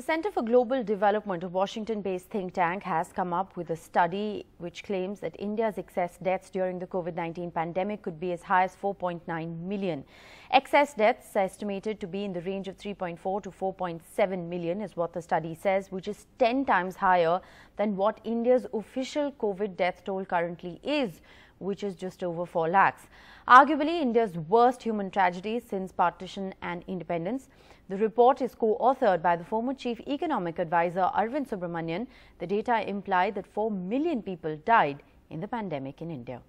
The Center for Global Development, a Washington-based think tank, has come up with a study which claims that India's excess deaths during the COVID-19 pandemic could be as high as 4.9 million. Excess deaths are estimated to be in the range of 3.4 to 4.7 million is what the study says, which is 10 times higher than what India's official COVID death toll currently is, which is just over 4 lakhs. Arguably India's worst human tragedy since partition and independence. The report is co-authored by the former Chief Economic Advisor Arvind Subramanian. The data imply that 4 million people died in the pandemic in India.